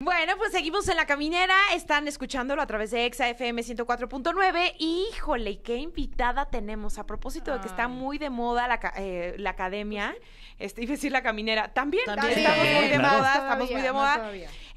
Bueno, pues seguimos en la caminera, están escuchándolo a través de ExaFM 104.9. Híjole, qué invitada tenemos. A propósito de que está muy de moda la, eh, la academia, pues este, decir la caminera, también, estamos muy de moda, estamos muy de moda.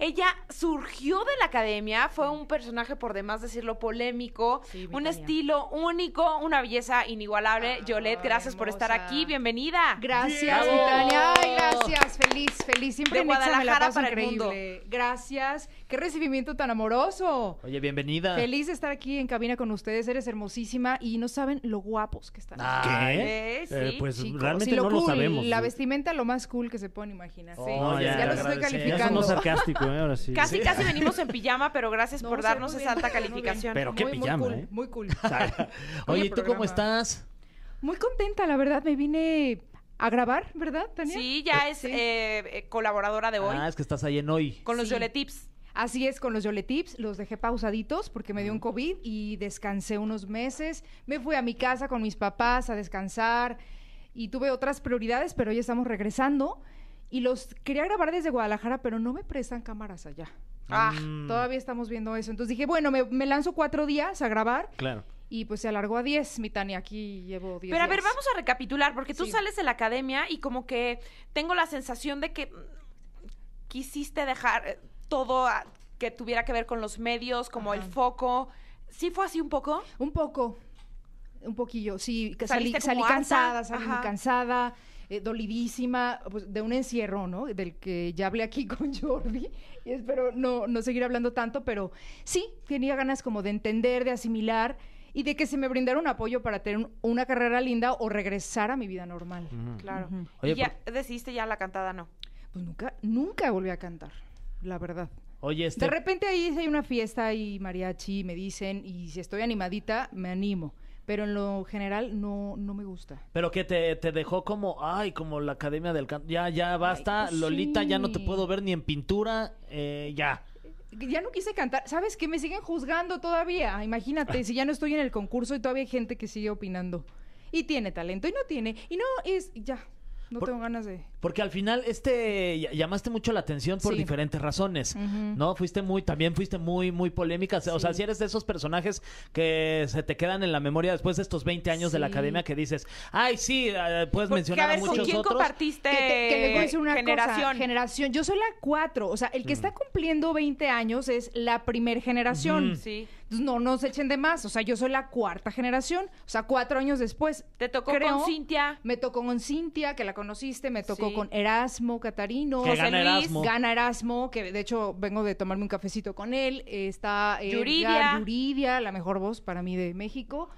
Ella surgió de la academia, fue un personaje, por demás decirlo, polémico, un estilo único, una belleza inigualable. Yolette, gracias por estar aquí, bienvenida. Gracias, Tania, Ay, gracias, feliz, feliz, siempre de Guadalajara para el mundo. Gracias, qué recibimiento tan amoroso. Oye, bienvenida. Feliz de estar aquí en cabina con ustedes, eres hermosísima y no saben lo guapos que están. Ah, ¿Qué? Eh, eh, eh pues realmente no lo sabemos. La vestimenta lo más cool que se pueden imaginar. Sí. Oh, ya, estoy calificando. Ya sarcástico, ¿eh? Casi, casi venimos en pijama, pero gracias por darnos esa alta calificación. Pero qué muy, pijama, ¿eh? muy cool, Muy cool. Oye, ¿tú cómo estás? Muy contenta, la verdad. Me vine a grabar, ¿verdad, Tania? Sí, ya es eh, colaboradora de hoy. Ah, es que estás ahí en hoy. Con los Yoletips. Así es, con los Yoletips los dejé pausaditos porque me dio un COVID y descansé unos meses. Me fui a mi casa con mis papás a descansar y tuve otras prioridades, pero ya estamos regresando y los quería grabar desde Guadalajara, pero no me prestan cámaras allá. Ah, mm. todavía estamos viendo eso. Entonces dije, bueno, me, lanzo cuatro días a grabar. Claro. Y pues se alargó a diez... mi Tania. Aquí llevo diez Pero a ver, vamos a recapitular, porque tú sales de la academia y como que tengo la sensación de que quisiste dejar eh, todo que tuviera que ver con los medios, como el foco. ¿Sí fue así un poco? Un poco. Un poquillo, sí. salí, salí cansada, salí muy cansada. Eh, dolidísima pues, de un encierro, ¿no? Del que ya hablé aquí con Jordi y espero no, seguir hablando tanto, pero sí, tenía ganas como de entender, de asimilar y de que se me brindara un apoyo para tener una carrera linda o regresar a mi vida normal. Claro. ¿Y ya pues decidiste ya la cantada no? Pues nunca, nunca volví a cantar, la verdad. Oye, este... De repente ahí hay una fiesta y mariachi, me dicen, y si estoy animadita, me animo pero en lo general no, no me gusta. Pero que te, dejó como, ay, como la Academia del Canto. Ya, ya basta, pues Lolita, ya no te puedo ver ni en pintura, eh, ya. Ya no quise cantar. ¿Sabes qué? Me siguen juzgando todavía. Ah, imagínate, si ya no estoy en el concurso y todavía hay gente que sigue opinando. Y tiene talento y no tiene. Y no es, ya, no tengo ganas de... Porque al final este llamaste mucho la atención por diferentes razones, ¿no? Fuiste muy, también fuiste muy, muy polémica. O sea, si eres de esos personajes que se te quedan en la memoria después de estos 20 años de la academia que dices, ay, sí, eh, puedes mencionar a muchos ¿con quién otros? compartiste que, una generación. generación. Yo soy la cuatro. o sea, el que mm. está cumpliendo 20 años es la primer generación. Sí. Pues, no nos echen de más. O sea, yo soy la cuarta generación. O sea, cuatro años después. Te tocó con Cintia. Me tocó con Cintia, que la conociste. Me tocó con Erasmo Catarino. Que gana Erasmo. Erasmo, que de hecho vengo de tomarme un cafecito con él. Está eh, Yuridia. Yuridia, la mejor voz para mí de México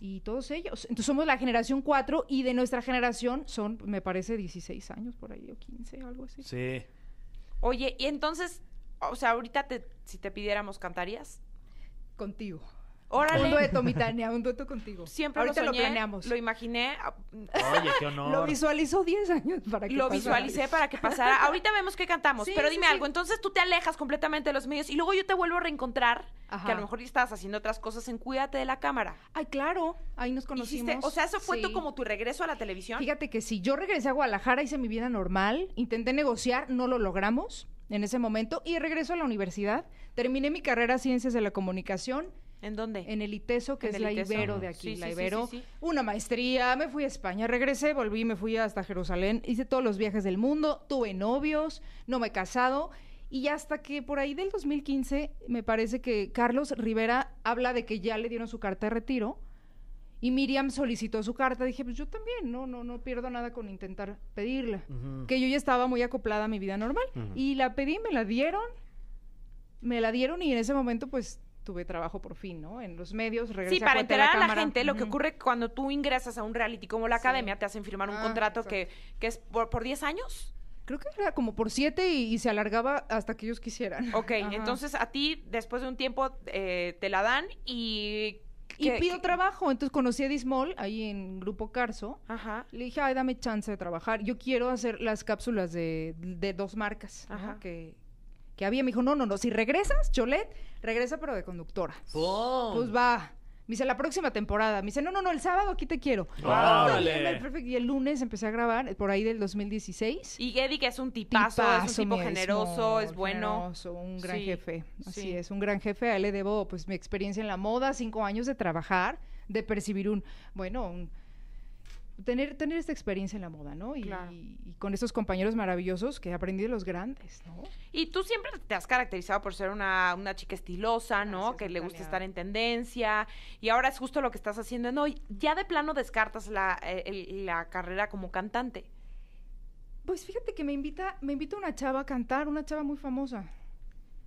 y todos ellos. Entonces somos la generación cuatro. y de nuestra generación son, me parece, 16 años por ahí o 15, algo así. Sí. Oye, y entonces, o sea, ahorita te, si te pidiéramos, ¿cantarías? contigo. Órale. Un dueto, mi un dueto contigo. Siempre lo, lo planeamos. Lo imaginé. Oye, qué honor. Lo visualizó 10 años para que Lo visualicé para que pasara. Ahorita vemos que cantamos, pero dime algo. Entonces tú te alejas completamente de los medios y luego yo te vuelvo a reencontrar, que a lo mejor estabas haciendo otras cosas en Cuídate de la Cámara. Ay, claro. Ahí nos conocimos. o sea, ¿eso fue tú como tu regreso a la televisión? Fíjate que si yo regresé a Guadalajara, hice mi vida normal, intenté negociar, no lo logramos en ese momento y regreso a la universidad. Terminé mi carrera Ciencias de la Comunicación. ¿En dónde? En el ITESO, que es la Ibero de aquí, la Ibero. Una maestría, me fui a España, regresé, volví, me fui hasta Jerusalén, hice todos los viajes del mundo, tuve novios, no me he casado. Y hasta que por ahí del 2015, me parece que Carlos Rivera habla de que ya le dieron su carta de retiro y Miriam solicitó su carta. Dije, pues yo también, no, no, no pierdo nada con intentar pedirla. Que yo ya estaba muy acoplada a mi vida normal. Y la pedí, me la dieron. Me la dieron y en ese momento, pues tuve trabajo por fin, ¿no? En los medios, regresé Sí, para enterar a la, gente, lo que ocurre cuando tú ingresas a un reality como la academia, te hacen firmar un ah, contrato que, es por, por 10 años creo que era como por siete y, se alargaba hasta que ellos quisieran. Ok, entonces a ti después de un tiempo eh, te la dan y y pido trabajo. Entonces conocí a Dismol ahí en Grupo Carso. Ajá. Le dije, ay, dame chance de trabajar. Yo quiero hacer las cápsulas de, dos marcas que, había. Me dijo, no, no, no. Si regresas, Cholet, regresa pero de conductora. Pues va. Me dice, la próxima temporada. Me dice, no, no, no, el sábado aquí te quiero. ¡Vale! Ah, y el lunes empecé a grabar, por ahí del 2016. Y Gedi, que es un tipazo, es un tipo generoso, es, bueno. Generoso, un gran jefe. Así es, un gran jefe. A él le debo, pues, mi experiencia en la moda, cinco años de trabajar, de percibir un, bueno, un tener, tener esta experiencia en la moda, ¿no? Y, con esos compañeros maravillosos que aprendí de los grandes, ¿no? Y tú siempre te has caracterizado por ser una, chica estilosa, ¿no? que le gusta estar en tendencia. Y ahora es justo lo que estás haciendo. No, ya de plano descartas eh, la, carrera como cantante. Pues fíjate que me invita, me invita una chava a cantar, una chava muy famosa.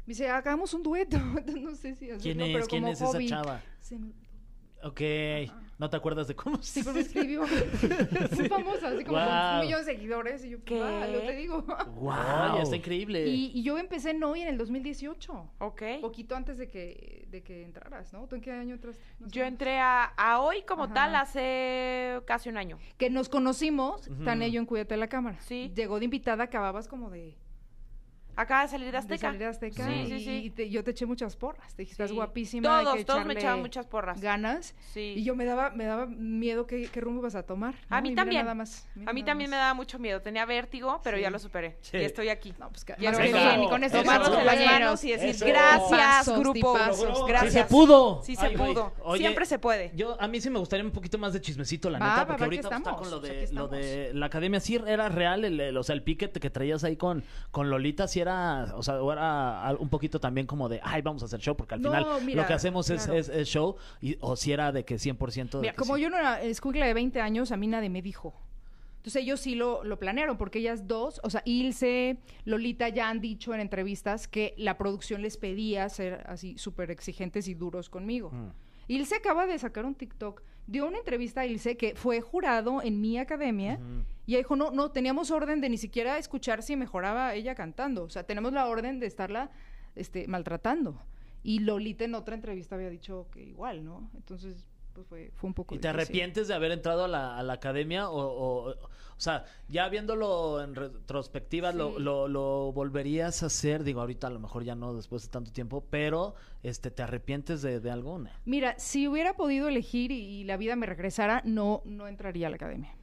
dice, hagamos un dueto. no sé si ¿Quién es, ¿quién es esa chava? Ok no te acuerdas de cómo Sí, pero escribió. es famosa, así como con un millón de seguidores. Y yo, ¿qué? Ah, te digo. wow, está increíble. Y, yo empecé en hoy en el 2018. Ok. Poquito antes de que, de que entraras, ¿no? ¿Tú en qué año entraste? yo entré a, hoy como tal hace casi un año. Que nos conocimos, tan ello en Cuídate la Cámara. Sí. Llegó de invitada, acababas como de Acaba de salir de Azteca. Azteca. Sí, sí, sí. y yo te eché muchas porras. Te dijiste, estás guapísima. Todos, todos me echaban muchas porras. Ganas. Sí. Y yo me daba, me daba miedo qué, rumbo vas a tomar. A mí también. Nada más, a mí también me daba mucho miedo. Tenía vértigo, pero ya lo superé. Y estoy aquí. No, pues bien. Y con eso, compañeros las manos y decir, gracias, grupo. Gracias. Sí se pudo. Sí se pudo. Siempre se puede. Yo, a mí sí me gustaría un poquito más de chismecito, la neta, porque ahorita pues, está con lo de la academia. Sí, era real, o sea, el piquete que traías ahí con Lolita, sí era o sea, era un poquito también como de, ay, vamos a hacer show, porque al final lo que hacemos es, es, show, o si era de que 100%... De como yo no era escuela de 20 años, a mí nadie me dijo. Entonces ellos sí lo, lo planearon, porque ellas dos, o sea, Ilse, Lolita ya han dicho en entrevistas que la producción les pedía ser así súper exigentes y duros conmigo. Mm. Ilse acaba de sacar un TikTok dio una entrevista a Ilse que fue jurado en mi academia. Y dijo, no, no, teníamos orden de ni siquiera escuchar si mejoraba ella cantando. O sea, tenemos la orden de estarla este, maltratando. Y Lolita en otra entrevista había dicho que igual, ¿no? Entonces, pues, fue, un poco... ¿Y te arrepientes de haber entrado a la, academia? O, o, sea, ya viéndolo en retrospectiva, lo, lo, volverías a hacer? Digo, ahorita a lo mejor ya no, después de tanto tiempo, pero este ¿te arrepientes de, de alguna? Mira, si hubiera podido elegir y, la vida me regresara, no, no entraría a la academia.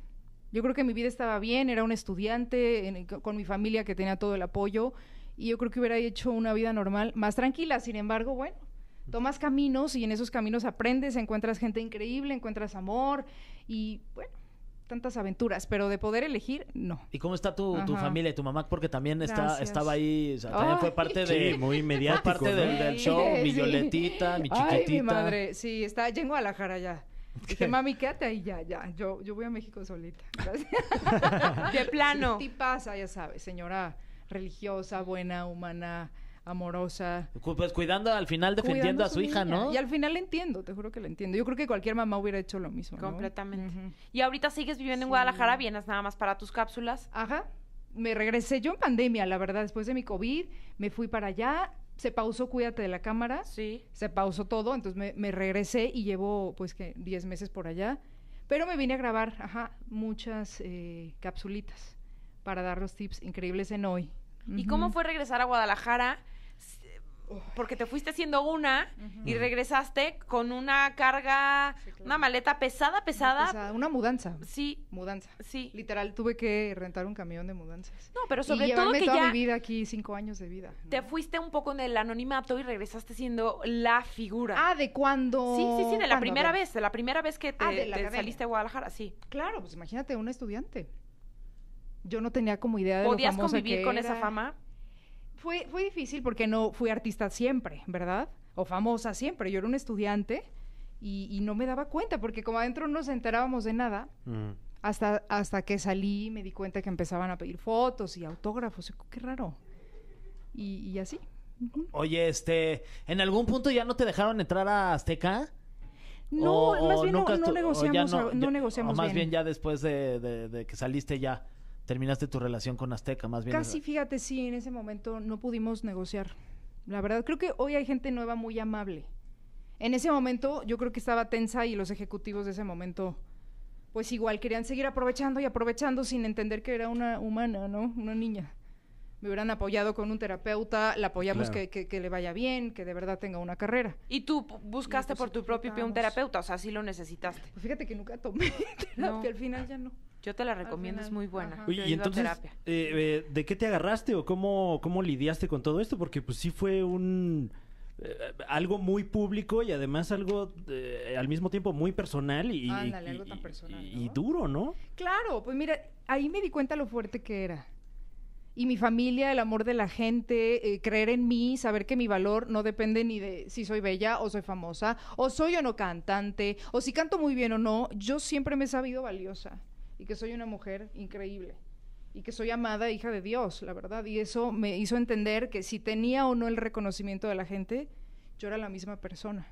Yo creo que mi vida estaba bien, era un estudiante con mi familia que tenía todo el apoyo y yo creo que hubiera hecho una vida normal, más tranquila. Sin embargo, bueno, tomas caminos y en esos caminos aprendes, encuentras gente increíble, encuentras amor y bueno, tantas aventuras, pero de poder elegir, no. ¿Y cómo está tu, familia familia, tu mamá? Porque también está, estaba ahí, o sea, también fue parte de... muy inmediata, parte del, show, mi violetita, mi chiquitita. Ay, mi madre, sí, está en Guadalajara ya. Dije, mami, quédate ahí ya, ya. Yo, yo voy a México solita. de plano. Y pasa, ya sabes, señora religiosa, buena, humana, amorosa. Pues cuidando al final, defendiendo a su, hija, ¿no? Y al final la entiendo, te juro que la entiendo. Yo creo que cualquier mamá hubiera hecho lo mismo. Completamente. Y ahorita sigues viviendo en Guadalajara, vienes nada más para tus cápsulas. Ajá. Me regresé yo en pandemia, la verdad, después de mi COVID, me fui para allá, se pausó Cuídate de la Cámara. Sí. Se pausó todo, entonces me, regresé y llevo pues que 10 meses por allá. Pero me vine a grabar, ajá, muchas eh, cápsulitas para dar los tips increíbles en hoy. ¿Y cómo fue regresar a Guadalajara? porque te fuiste siendo una y regresaste con una carga, una maleta pesada, pesada. Una, mudanza. Sí. Mudanza. Sí. Literal, tuve que rentar un camión de mudanzas. No, pero sobre todo que toda mi vida aquí, cinco años de vida. Te fuiste un poco en el anonimato y regresaste siendo la figura. Ah, ¿de cuando Sí, sí, sí, de la primera vez, de la primera vez que te, ah, saliste a Guadalajara, sí. Claro, pues imagínate, un estudiante. Yo no tenía como idea de ¿Podías lo famosa convivir con esa fama? fue, fue difícil porque no fui artista siempre, ¿verdad? O famosa siempre. Yo era un estudiante y, no me daba cuenta porque como adentro no nos enterábamos de nada. Mm. Hasta, hasta que salí me di cuenta que empezaban a pedir fotos y autógrafos. Qué raro. Y, así. Oye, este, ¿en algún punto ya no te dejaron entrar a Azteca? No, más bien no, negociamos, más bien. ya después de que saliste ya terminaste tu relación con Azteca, más bien. Casi, fíjate, sí, en ese momento no pudimos negociar. La verdad, creo que hoy hay gente nueva muy amable. En ese momento yo creo que estaba tensa y los ejecutivos de ese momento, pues igual querían seguir aprovechando y aprovechando sin entender que era una humana, ¿no? Una niña. Me hubieran apoyado con un terapeuta, la apoyamos que, que, le vaya bien, que de verdad tenga una carrera. Y tú buscaste por tu propio pie un terapeuta, o sea, sí lo necesitaste. Pues fíjate que nunca tomé que al final ya no. Yo te la recomiendo, es muy buena. y entonces, eh, eh, ¿de qué te agarraste o cómo, cómo lidiaste con todo esto? Porque pues sí fue un... Eh, algo muy público y además algo al mismo tiempo muy personal y, y, duro, ¿no? Claro, pues mira, ahí me di cuenta lo fuerte que era y mi familia, el amor de la gente, creer en mí, saber que mi valor no depende ni de si soy bella o soy famosa, o soy o no cantante, o si canto muy bien o no, yo siempre me he sabido valiosa y que soy una mujer increíble y que soy amada hija de Dios, la verdad. Y eso me hizo entender que si tenía o no el reconocimiento de la gente, yo era la misma persona.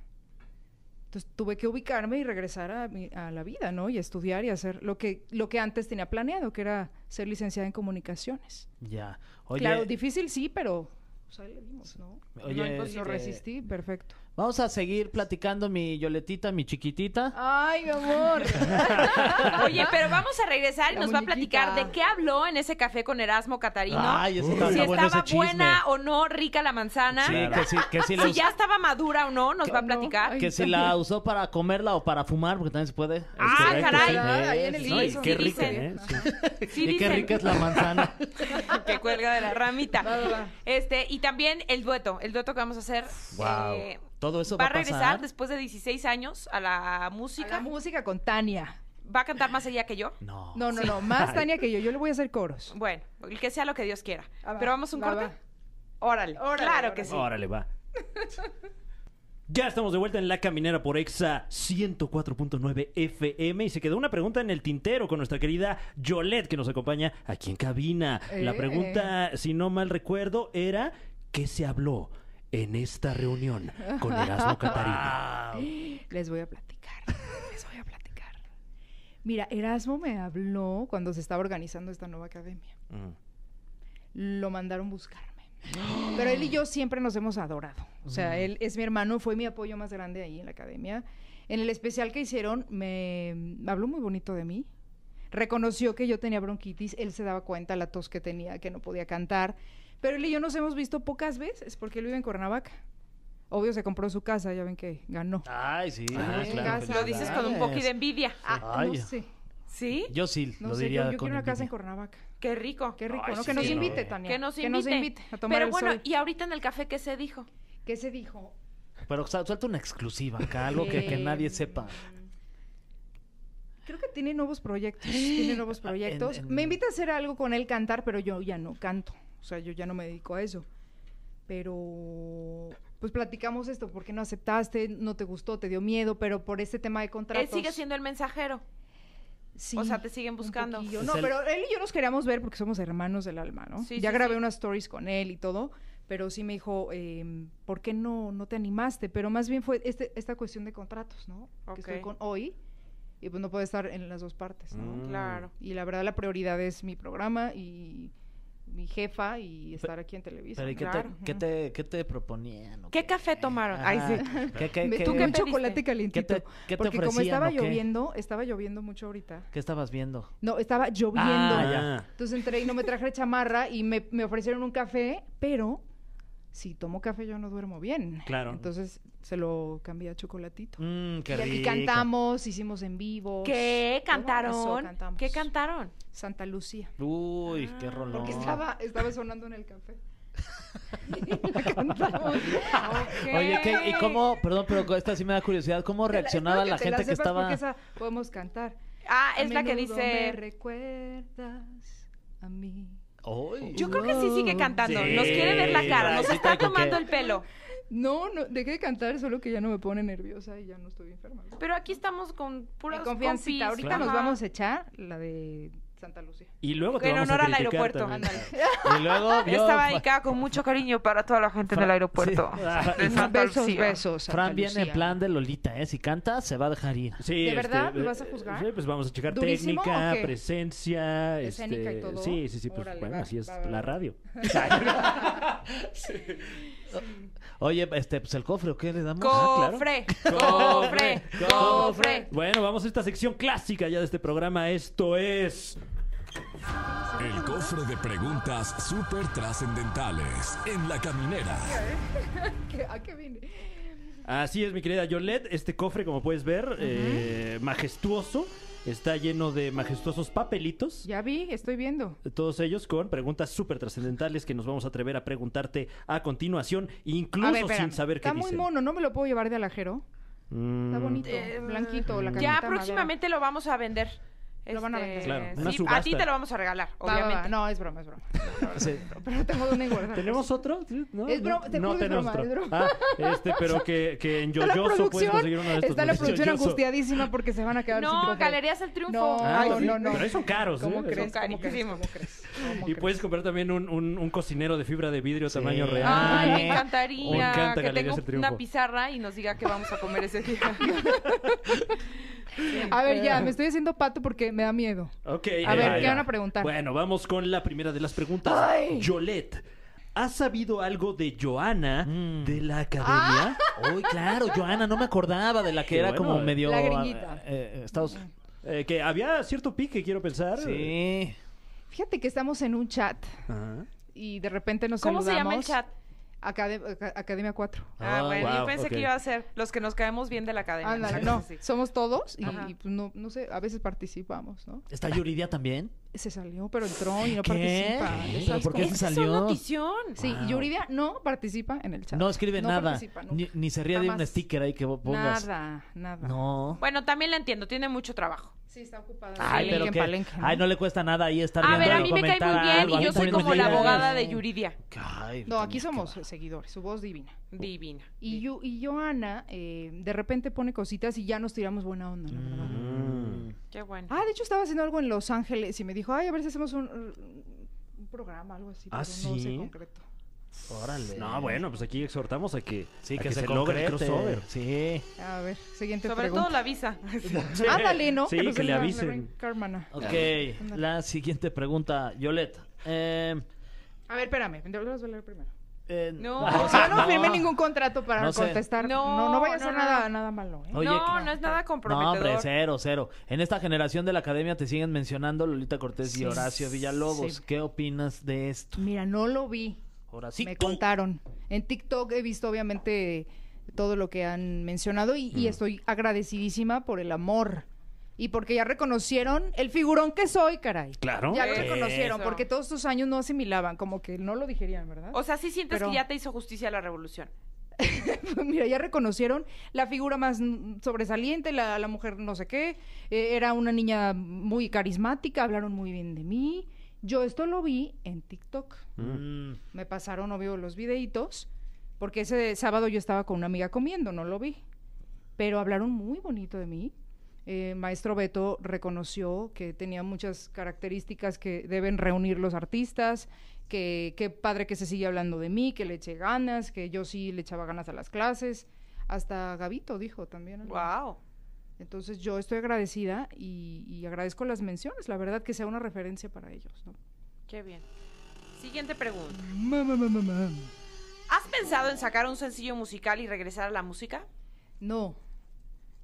Entonces tuve que ubicarme y regresar a, la vida, ¿no? Y estudiar y hacer lo que, lo que antes tenía planeado, que era ser licenciada en comunicaciones. Ya. claro, difícil sí, pero o pues, le dimos, ¿no? lo este resistí, perfecto. Vamos a seguir platicando mi Yoletita, mi chiquitita. Ay, mi amor. Oye, pero vamos a regresar y nos va a platicar de qué habló en ese café con Erasmo Catarino. Ay, si estaba buena o no rica la manzana. si ya estaba madura o no, nos va a platicar. que si la usó para comerla o para fumar, porque también se puede. Ah, caray. Ah, ahí sí, el qué rica, ¿eh? Sí. y qué rica es la manzana. que cuelga de la ramita. este, y también el dueto, el dueto que vamos a hacer. Wow. Todo eso va, a regresar después de 16 años a la música. A la música con Tania. ¿Va a cantar más ella que yo? No. No, no, no. Más Tania que yo. Yo le voy a hacer coros. Bueno, que sea lo que Dios quiera. Ah, Pero vamos un corte. Órale, Claro que sí. Órale, va. Ya estamos de vuelta en la caminera por Exa 104.9 FM y se quedó una pregunta en el tintero con nuestra querida Yolette que nos acompaña aquí en cabina. la eh. pregunta, si no mal recuerdo, era ¿qué se habló en esta reunión con Erasmo Catarina. Les voy a platicar, les voy a platicar. Mira, Erasmo me habló cuando se estaba organizando esta nueva academia. Mm. Lo mandaron buscarme. Pero él y yo siempre nos hemos adorado. O sea, mm. él es mi hermano, fue mi apoyo más grande ahí en la academia. En el especial que hicieron, me habló muy bonito de mí. Reconoció que yo tenía bronquitis, él se daba cuenta la tos que tenía, que no podía cantar pero él y yo nos hemos visto pocas veces porque él vive en Cuernavaca. Obvio se compró su casa, ya ven que ganó. Ay, sí. Ah, claro, lo dices con un poquito de envidia. Ah, Ay. no sé. ¿Sí? Yo sí, lo diría yo, quiero una casa en Cuernavaca. Qué rico. Qué rico, ¿no? que nos invite, también. Tania. Que nos invite. Pero bueno, ¿y ahorita en el café qué se dijo? ¿Qué se dijo? Pero suelta una exclusiva acá, algo que, nadie sepa. Creo que tiene nuevos proyectos. Tiene nuevos proyectos. Me invita a hacer algo con él, cantar, pero yo ya no canto o sea, yo ya no me dedico a eso. Pero, pues platicamos esto, ¿por qué no aceptaste? ¿No te gustó? ¿Te dio miedo? Pero por este tema de contratos... Él sigue siendo el mensajero. Sí, o sea, te siguen buscando. No, pero él y yo nos queríamos ver porque somos hermanos del alma, ¿no? Sí, ya grabé unas stories con él y todo, pero sí me dijo, em, ¿por qué no, no te animaste? Pero más bien fue este, esta cuestión de contratos, ¿no? Que estoy con hoy y pues no puedo estar en las dos partes, ¿no? Mm. Claro. Y la verdad la prioridad es mi programa y mi jefa y estar aquí en Televisa. Pero qué, te, proponían? ¿Qué, café tomaron? Ay, sí. ¿Qué, qué, ¿Tú qué un chocolate calientito? te, Porque como estaba lloviendo, estaba lloviendo mucho ahorita. ¿Qué estabas viendo? No, estaba lloviendo. Ah, Entonces entré y no me traje chamarra y me, me ofrecieron un café, pero si tomo café yo no duermo bien. Claro. Entonces se lo cambié a chocolatito. Mm, y aquí cantamos, hicimos en vivo. ¿Qué cantaron? ¿Qué cantaron? Santa Lucía. Uy, qué ah, rolón. Porque estaba, estaba sonando en el café. Oye, ¿qué, ¿y cómo? Perdón, pero esta sí me da curiosidad. ¿Cómo reaccionaba la, gente que estaba? podemos cantar. Ah, es la que dice. recuerdas a mí. Yo creo que sí sigue cantando. Nos quiere ver la cara, nos está tomando el pelo. No, no, dejé de cantar, solo que ya no me pone nerviosa y ya no estoy enferma. Pero aquí estamos con pura confianza. Ahorita nos vamos a echar la de Santa Lucía. Y luego te en vamos honor al aeropuerto. y luego yo, Estaba dedicada con mucho cariño para toda la gente del aeropuerto. Ah, besos, besos. Fran viene en plan de Lolita, ¿eh? Si canta, se va a dejar ir. Sí, ¿De este, verdad? ¿Me eh, vas a juzgar? Sí, pues vamos a checar técnica, presencia. Escénica y este, todo. Sí, sí, sí. Pues bueno, así es la radio. Oye, este, pues el cofre, ¿o qué le damos? Ah, cofre, cofre, cofre. Bueno, vamos a esta sección clásica ya de este programa. Esto es el cofre de preguntas súper trascendentales en la caminera. ¿A qué Así es, mi querida Yolette. Este cofre, como puedes ver, eh, majestuoso. Está lleno de majestuosos papelitos. Ya vi, estoy viendo. Todos ellos con preguntas súper trascendentales que nos vamos a atrever a preguntarte a continuación, incluso sin saber qué Está muy mono, ¿no me lo puedo llevar de alajero? Está mm. bonito, eh, blanquito, la mm. Ya próximamente lo vamos a vender a este, Claro, a ti te lo vamos a regalar, obviamente. No, es broma, es broma. Pero tengo dónde guardar. ¿Tenemos otro? No, tenemos otro. Ah, este, pero que, en Yoyoso puedes conseguir uno de estos. Está la producción angustiadísima porque se van a quedar no, sin No, Galerías el Triunfo. No, ah, no, no, Pero ahí son caros, ¿Cómo ¿eh? Crees, ¿Cómo crees? ¿Cómo crees? y puedes comprar también un, un, cocinero de fibra de vidrio tamaño real. Ay, me encantaría. Me encanta que Galerías el Triunfo. una pizarra y nos diga qué vamos a comer ese día. A ver, ya, me estoy haciendo pato porque me da miedo. Ok. A ver, ¿qué preguntar? Bueno, vamos con la primera de las preguntas. Ay. Yolette. ¿Has sabido algo de Joana mm. de la academia? Ah. Uy, claro, Joana, no me acordaba de la que era como medio. La gringuita. Eh, eh, eh, que había cierto pique, quiero pensar. Sí. Fíjate que estamos en un chat y de repente nos saludamos. ¿Cómo se llama el chat? Academia 4. Ah, ah, bueno, yo pensé que iba a ser los que nos caemos bien de la academia. no, somos todos y, pues, no, no, sé, a veces participamos, ¿no? ¿Está Yuridia también? Se salió, pero entró y no participa. por qué se salió? notición. Sí, Yuridia no participa en el chat. No escribe nada. Ni, se ríe de un sticker ahí que pongas. Nada, nada. No. Bueno, también la entiendo, tiene mucho trabajo. Sí, está ocupada. Ay, pero que, ¿no? ay, no le cuesta nada ahí estar a ver, a mí me cae muy bien y yo soy como la abogada de Yuridia. no, aquí somos seguidores, su voz divina. Divina. Y, yo, y Joana eh, de repente pone cositas y ya nos tiramos buena onda, mm. Qué bueno. Ah, de hecho estaba haciendo algo en Los Ángeles y me dijo, ay, a ver si hacemos un, programa, algo así, ¿Ah, pero no sé concreto. Órale. No, bueno, pues aquí exhortamos a que, sí, que, se, logre el crossover. Sí. A ver, siguiente Sobre todo la visa. Ándale, ¿no? que, le avisen. Ok, ah, la siguiente pregunta, Yolette. Eh, a ver, espérame, te leer primero. Eh, no, o sea, no, firmé ningún contrato para contestar. No, no, no vaya a ser nada, nada malo. ¿eh? no, no es nada comprometedor. No, hombre, cero, cero. En esta generación de la academia te siguen mencionando Lolita Cortés y Horacio Villalobos. ¿Qué opinas de esto? Mira, no lo vi. Me contaron. En TikTok he visto obviamente todo lo que han mencionado y, mm. estoy agradecidísima por el amor. Y porque ya reconocieron el figurón que soy, caray. Claro. Ya lo reconocieron, porque todos estos años no asimilaban, como que no lo dijerían, ¿verdad? O sea, sí sientes que ya te hizo justicia la revolución. Pues mira, ya reconocieron la figura más sobresaliente, la, mujer no sé qué, eh, era una niña muy carismática, hablaron muy bien de mí. Yo esto lo vi en TikTok. Mm. Me pasaron, obvio, los videitos, porque ese sábado yo estaba con una amiga comiendo, no lo vi. Pero hablaron muy bonito de mí. Eh, maestro Beto reconoció que tenía muchas características que deben reunir los artistas, que qué padre que se sigue hablando de mí, que le eché ganas, que yo sí le echaba ganas a las clases. Hasta Gabito dijo también. ¡Wow! Entonces yo estoy agradecida y, agradezco las menciones, la verdad que sea una referencia para ellos. Qué bien. Siguiente pregunta. ¿Has pensado en sacar un sencillo musical y regresar a la música? No,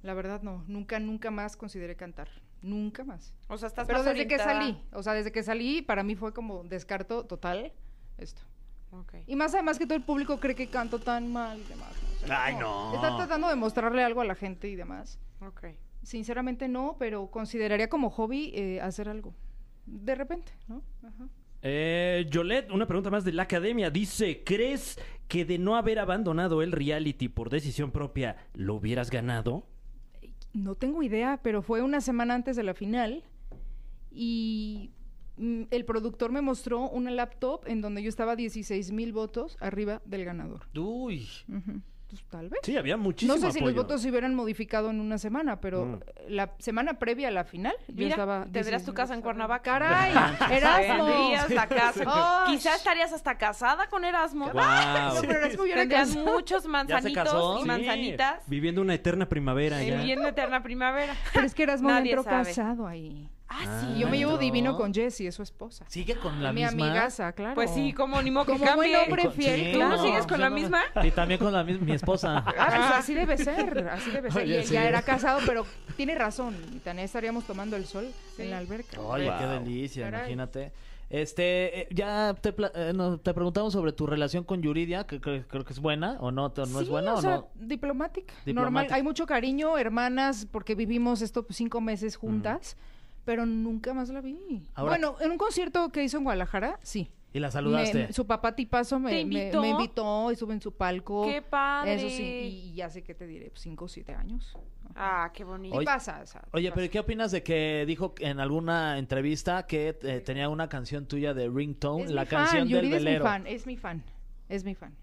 la verdad no. Nunca, nunca más consideré cantar. Nunca más. O sea, estás Pero desde que salí, o sea, desde que salí, para mí fue como descarto total esto. Y más además que todo el público cree que canto tan mal y demás. Ay, no. no. tratando de mostrarle algo a la gente y demás. Okay. Sinceramente no, pero consideraría como hobby eh, hacer algo. De repente, ¿no? Ajá. Eh, Yolette, una pregunta más de la academia. Dice, ¿crees que de no haber abandonado el reality por decisión propia, lo hubieras ganado? No tengo idea, pero fue una semana antes de la final y mm, el productor me mostró una laptop en donde yo estaba 16 mil votos arriba del ganador. Uy. Pues, tal vez. Sí, había muchísimo No sé si los votos se hubieran modificado en una semana, pero mm. eh, la semana previa a la final Mira, tendrías tu casa en Cuernavaca. ¡Caray! Oh, ¡Erasmo! Quizás estarías hasta casada con Erasmo. pero Erasmo Tendrías muchos manzanitos y manzanitas. Viviendo una eterna primavera. Viviendo eterna primavera. Pero es que Erasmo entró casado ahí. Ah, ah, sí, yo me llevo divino con Jessie, es su esposa. Sigue con la misma. Mi amigaza, claro. Pues sí, como ni modo Como hombre fiel, ¿Tú sigues con la misma? Y también con la misma, mi esposa. Ah, pues así debe ser, así debe ser. y él ya era casado, pero tiene razón. Y también estaríamos tomando el sol en la alberca. Oye, qué delicia, imagínate. Este, eh, ya te, eh, te preguntamos sobre tu relación con Yuridia, que, creo que es buena o no, no es buena o, sea, no. Diplomática. Normal. Hay mucho cariño, hermanas, porque vivimos estos pues, cinco meses juntas pero nunca más la vi. bueno, en un concierto que hizo en Guadalajara, sí. Y la saludaste. su papá tipazo me, me- invitó? y estuve en su palco. ¡Qué padre! Eso sí, y, ya sé qué te diré, pues, cinco o siete años. Ah, qué bonito. Oye, pasa, Oye, pero ¿qué opinas de que dijo en alguna entrevista que eh, tenía una canción tuya de Ringtone, la canción fan, del es mi fan, es mi fan, es mi fan.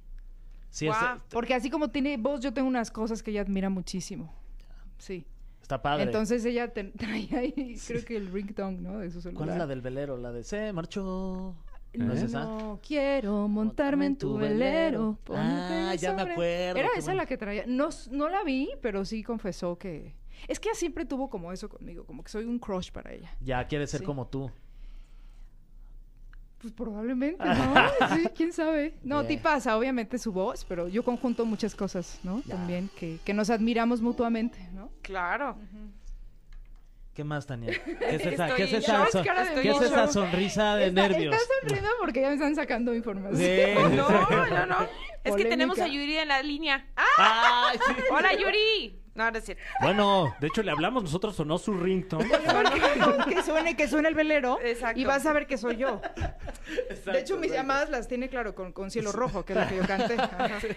Porque así como tiene voz, yo tengo unas cosas que ella admira muchísimo. Sí. Está padre. Entonces ella traía ahí, creo que el ringtone, ¿no? ¿Cuál es la del velero? La de se marchó. No, es eh, esa? no quiero montarme en tu velero. Ah, ya me acuerdo. Era esa la que traía. No, no la vi, pero sí confesó que. Es que ella siempre tuvo como eso conmigo, como que soy un crush para ella. Ya quiere ser como tú. Pues probablemente, ¿no? Sí, quién sabe. No, ti pasa, obviamente su voz, pero yo conjunto muchas cosas, ¿no? También que, que, nos admiramos mutuamente, ¿no? Claro. ¿Qué más, Tania? ¿Qué es esa, ¿qué es esa, ¿Qué es esa sonrisa de nervios? sonriendo porque ya me están sacando información. no, no, no. Es que tenemos a Yuri en la línea. ¡Ah! ¡Hola, Yuri! No, Bueno, de hecho le hablamos nosotros, sonó su ringtone. que suene, que suene el velero. Y vas a ver que soy yo. de hecho, mis llamadas las tiene, claro, con, con cielo rojo, que es lo que yo canté.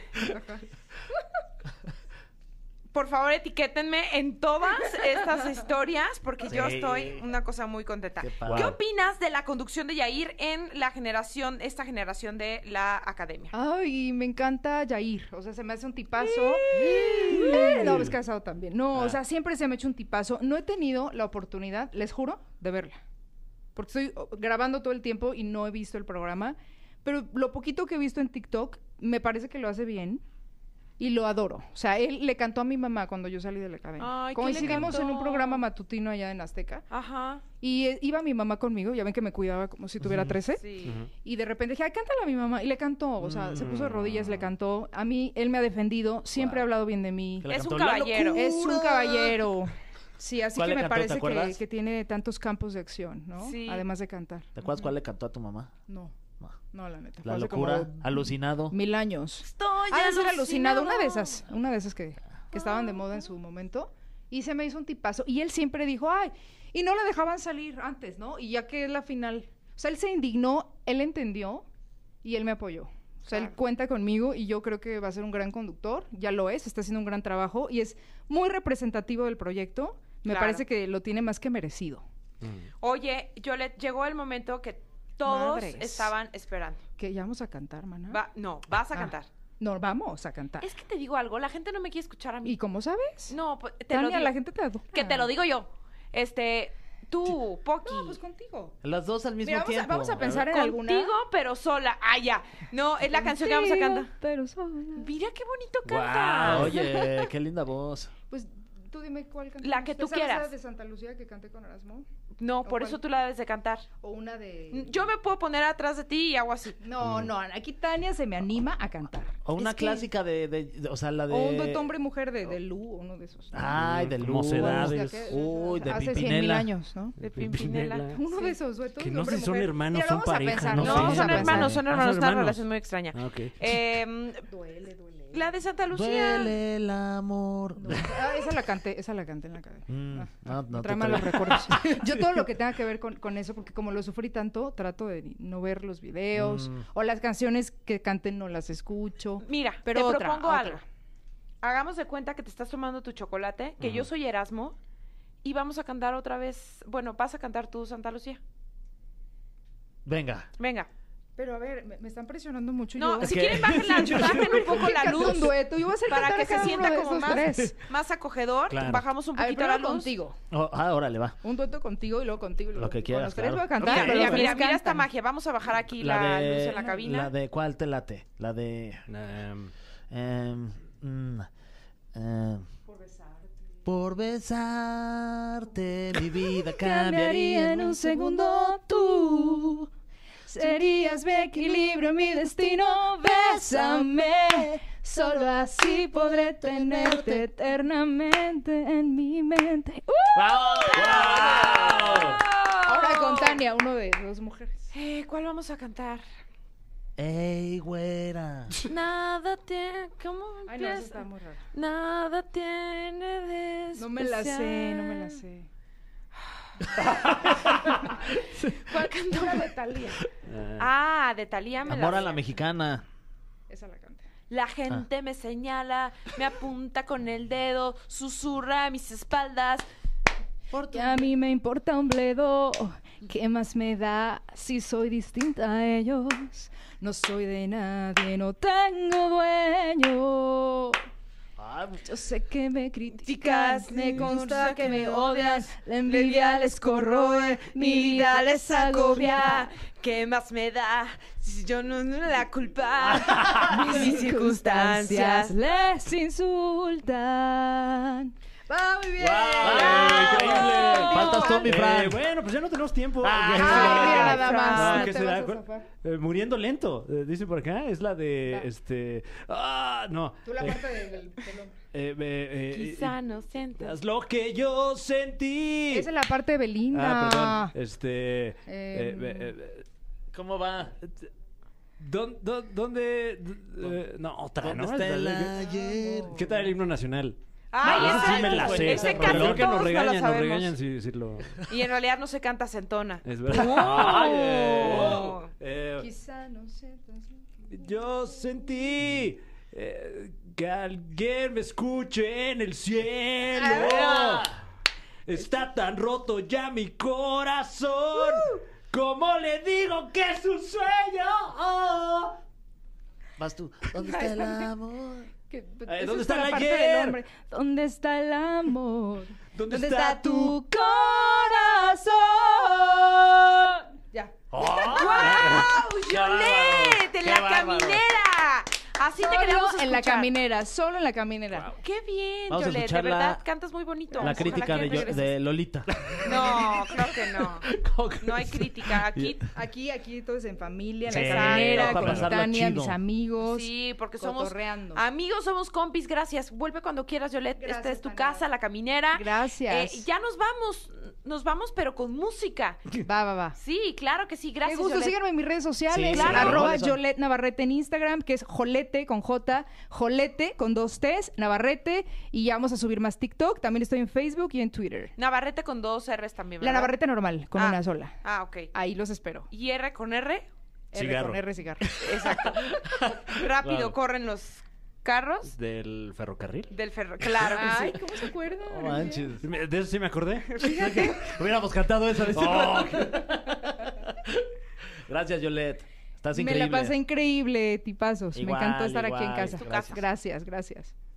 por favor, etiquétenme en todas estas historias porque yo estoy una cosa muy contenta. Qué, opinas de la conducción de Yair en la generación, esta generación de la academia? Ay, me encanta Yair. O sea, se me hace un tipazo. Eh, no, es pues casado también. No, o ah. sea, siempre se me ha hecho un tipazo. No he tenido la oportunidad, les juro, de verla. Porque estoy oh, grabando todo el tiempo y no he visto el programa. Pero lo poquito que he visto en TikTok, me parece que lo hace bien y lo adoro. O sea, él le cantó a mi mamá cuando yo salí de la academia. Coincidimos en un programa matutino allá en Azteca. Ajá. Y eh, iba mi mamá conmigo, ya ven que me cuidaba como si tuviera 13. Y de repente dije, ay, cántale a mi mamá. Y le cantó, o sea, se puso de rodillas, le mm. cantó. A mí, él me ha defendido, siempre ha hablado bien de mí. Es un caballero. Es un caballero. Sí, así que me parece que, tiene tantos campos de acción, ¿no? Además de cantar. ¿Te acuerdas cuál le cantó a tu mamá? No. No, la neta. La locura, alucinado. Mil años. Estoy alucinado. Una de esas, una de esas que, estaban de moda en su momento. Y se me hizo un tipazo. Y él siempre dijo, ay, y no la dejaban salir antes, ¿no? Y ya que es la final. O sea, él se indignó, él entendió y él me apoyó. O sea, él cuenta conmigo y yo creo que va a ser un gran conductor. Ya lo es, está haciendo un gran trabajo y es muy representativo del proyecto. Me parece que lo tiene más que merecido. Mm. Oye, yo le llegó el momento que todos estaban esperando. Que ya vamos a cantar, maná. no, vas a ah, cantar. No, vamos a cantar. Es que te digo algo, la gente no me quiere escuchar a mí. ¿Y cómo sabes? No, pues, te lo digo. la gente Que te lo digo yo. Este, tú, Pocky. No, pues contigo. Las dos al mismo tiempo. vamos a pensar en- alguna? Contigo, pero sola. Ah, ya. No, es la canción que vamos a cantar. Pero sola. Mira qué bonito canta. oye, qué linda voz. Pues Tú dime cuál La que tú quieras. La de Santa Lucía que canté con Erasmo? No, por eso tú la debes de cantar. O una de. Mm, yo me puedo poner atrás de ti y hago así. No, no, aquí Tania se me anima a cantar. O una clásica de, O sea, la de. O un de hombre y mujer de, de Lu, uno de esos. Ay, de Lu. Mocedades. Uy, de Hace cien mil años, ¿no? De Pimpinela. Uno de esos, güey. Que no sé si son hermanos, son pareja. No, son hermanos, son hermanos. Ah, una relación muy extraña. Em, duele, duele. La de Santa Lucía. Duele el amor. Ah, esa la canté, esa la canté en la cadena. Mm, ah, yo todo lo que tenga que ver con, eso, porque como lo sufrí tanto, trato de no ver los videos mm. o las canciones que canten no las escucho. Mira, pero te propongo algo. Hagamos de cuenta que te estás tomando tu chocolate, que yo soy Erasmo y vamos a cantar otra vez. Bueno, vas a cantar tú Santa Lucía. Venga. Venga. Pero a ver, me, están presionando mucho. No, si quieren bajen, la, bajen un poco la luz. Un dueto. Yo voy a hacer para que se sienta como más, más acogedor. Bajamos un poquito la luz. contigo. Oh, ah, órale, va. Un dueto contigo y luego contigo. Lo que quieras, voy a cantar. Mira, mira, esta magia. Vamos a bajar aquí la, de, luz en la cabina. ¿La de cuál te late? La de... Em. Em, mm, em. Por besarte. Por besarte mi vida cambiaría en un segundo. Serías mi equilibrio, mi destino. Bésame. Solo así podré tenerte eternamente en mi mente. ¡Uh! Ahora con Tania, una de dos mujeres. Eh, ¿Cuál vamos a cantar? ¡Ey, güera! Nada tiene. ¿Cómo empieza? Ay, Nada tiene de. No me la sé, no me la sé. de Talía. Ah. ah, de Talía Amor la... a la mexicana. Esa la La ah. gente me señala, me apunta con el dedo, susurra a mis espaldas. Porque a mí me importa un bledo. ¿Qué más me da si soy distinta a ellos? No soy de nadie, no tengo dueño. Yo sé que me criticas, me consta que me odias, la envidia les corroe, mi vida les agobia. ¿Qué más me da si yo no, no la culpa? Mis circunstancias les insultan. ¡Va, muy bien! ¡Increíble! Faltas zombie mi eh, bueno, pues ya no tenemos tiempo. Ah, nada más. Ah, se da, eh, muriendo lento, eh, dice por acá. Es la de, este... Ah, no. Tú la parte del pelón. Quizá no sientas lo que yo sentí. Esa es la parte de Belinda. Ah, perdón. Este. Em. ¿Cómo va? ¿Dónde? no, otra, ¿no? Está ¿Qué tal el himno nacional? Ay, Ese canto nos no nos regañan si, decirlo. Y en realidad no se canta sentona. Es verdad. Eh, eh, Quizá no Yo sentí eh, que alguien me escuche en el cielo. Ah, está tan roto ya mi corazón. ¿Cómo le digo que es un sueño? Vas tú. ¿Dónde está el amor? Eh, ¿Dónde está, la ayer? ¿Dónde está el amor? ¿Dónde, está, tu corazón? Ya. Oh, ¡Wow! ¡Yolé! ¡De la caminera! Así te queremos en la caminera, solo en la caminera. Qué bien, Vamos de verdad cantas muy bonito. La crítica de, Lolita. No, creo que no. No hay crítica. Aquí Aquí, aquí, todos en familia, en la caminera, con Tania, mis amigos. sí, porque somos amigos, somos compis. Gracias. Vuelve cuando quieras, Yolette. Esta es tu casa, la caminera. Gracias. Eh, ya nos vamos nos vamos, pero con música. Va, va, va. Sí, claro que sí. Gracias. Me gusta, en mis redes sociales. Sí, Arroba Navarrete en Instagram, que es Jolete con J, Jolete con dos T's, Navarrete. Y ya vamos a subir más TikTok. También estoy en Facebook y en Twitter. Navarrete con dos R's también. ¿verdad? La Navarrete normal, con ah. una sola. Ah, ok. Ahí los espero. ¿Y R con R? R con R cigarro. Exacto. Rápido, corren los carros. Del ferrocarril. Del ferrocarril. Claro. Ay, ¿cómo se acuerdan? No manches. De eso sí me acordé. Hubiéramos cantado eso. Oh. Gracias, Yolette. Estás increíble. Me la pasé increíble, tipazos. me encantó estar aquí en casa. gracias. gracias.